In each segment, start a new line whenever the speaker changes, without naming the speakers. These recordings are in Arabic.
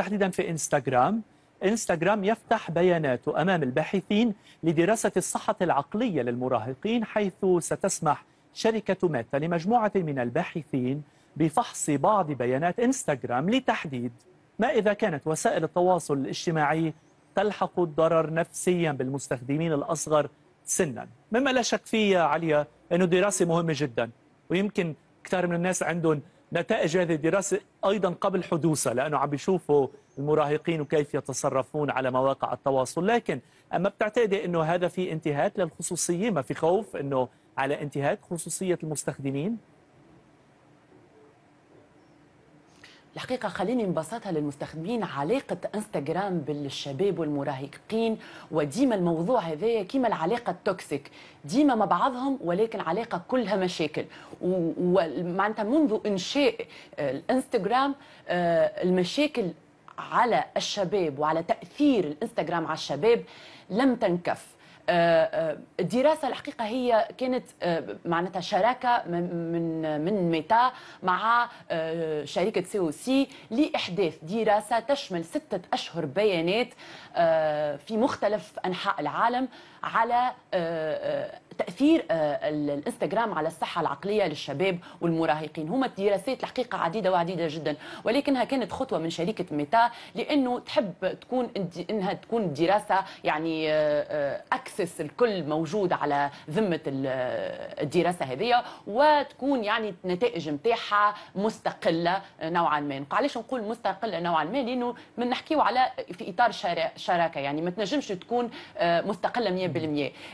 تحديدا في انستغرام انستغرام يفتح بياناته امام الباحثين لدراسه الصحه العقليه للمراهقين حيث ستسمح شركه ميتا لمجموعه من الباحثين بفحص بعض بيانات انستغرام لتحديد ما اذا كانت وسائل التواصل الاجتماعي تلحق الضرر نفسيا بالمستخدمين الاصغر سنا مما لا شك فيه يا عليا انه دراسه مهمه جدا ويمكن كثير من الناس عندهم نتائج هذه الدراسة أيضا قبل حدوثها لأنه عم بيشوفوا المراهقين وكيف يتصرفون على مواقع التواصل لكن أما بتعتقدي أنه هذا في انتهاك للخصوصية ما في خوف أنه على انتهاك خصوصية المستخدمين
الحقيقة خليني نبسطها للمستخدمين علاقة انستغرام بالشباب والمراهقين وديما الموضوع هذايا كيما العلاقة التوكسيك ديما مع بعضهم ولكن علاقة كلها مشاكل ومعناتها منذ إنشاء آه، الانستغرام آه، المشاكل على الشباب وعلى تأثير الانستغرام على الشباب لم تنكف آه، آه، الدراسه الحقيقه هي كانت آه، معناتها شراكه من من ميتا مع شركه سي او سي لاحداث دراسه تشمل سته اشهر بيانات في مختلف انحاء العالم على تاثير آه، الانستغرام على الصحه العقليه للشباب والمراهقين هما الدراسات الحقيقه عديده وعديده جدا ولكنها كانت خطوه من شركه ميتا لانه تحب تكون انها تكون دراسه يعني آه، آه، اكسس الكل موجود على ذمه الدراسه هذه وتكون يعني النتائج نتاعها مستقله نوعا ما علاش نقول مستقله نوعا ما لانه من نحكيو على في اطار شراكه يعني ما تنجمش تكون مستقله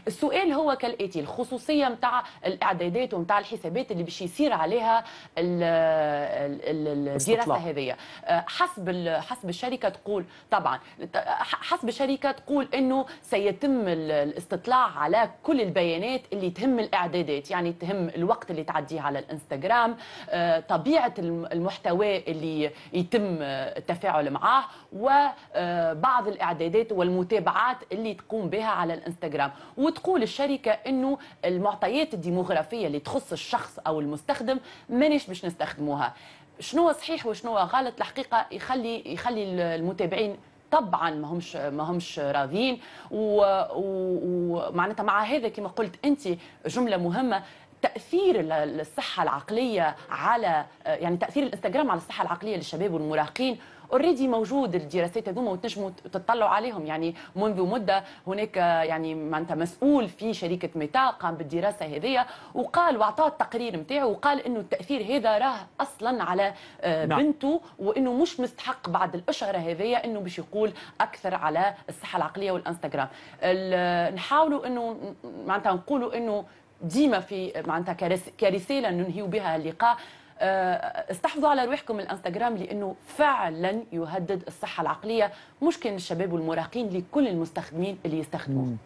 100% السؤال هو كالاتي الذاتي الخصوصيه نتاع الاعدادات ونتاع الحسابات اللي باش يصير عليها الدراسه هذه آه، حسب حسب الشركه تقول طبعا حسب الشركه تقول انه سيتم الاستطلاع على كل البيانات اللي تهم الاعدادات يعني تهم الوقت اللي تعديه على الانستغرام آه، طبيعه المحتوى اللي يتم التفاعل معاه وبعض آه، الاعدادات والمتابعات اللي تقوم بها على الانستغرام وتقول الشركه انه انه المعطيات الديموغرافيه اللي تخص الشخص او المستخدم مانيش باش نستخدموها شنو صحيح وشنو غلط الحقيقه يخلي يخلي المتابعين طبعا ما همش ما همش راضيين ومعناتها مع هذا كما قلت انت جمله مهمه تاثير الصحه العقليه على يعني تاثير الانستغرام على الصحه العقليه للشباب والمراهقين اوريدي موجود الدراسات هذوما وتنجموا تطلعوا عليهم يعني منذ مده هناك يعني معناتها مسؤول في شركه ميتا قام بالدراسه هذيا وقال واعطى التقرير نتاعو وقال انه التاثير هذا راه اصلا على آه، نعم. بنته وانه مش مستحق بعد الاشهره هذيا انه باش يقول اكثر على الصحه العقليه والانستغرام نحاولوا انه معناتها نقولوا انه ديما في معناتها كرساله ننهيو بها اللقاء آه، استحفظوا على روحكم الانستغرام لانه فعلا يهدد الصحه العقليه مش كان الشباب والمراهقين لكل المستخدمين اللي يستخدموه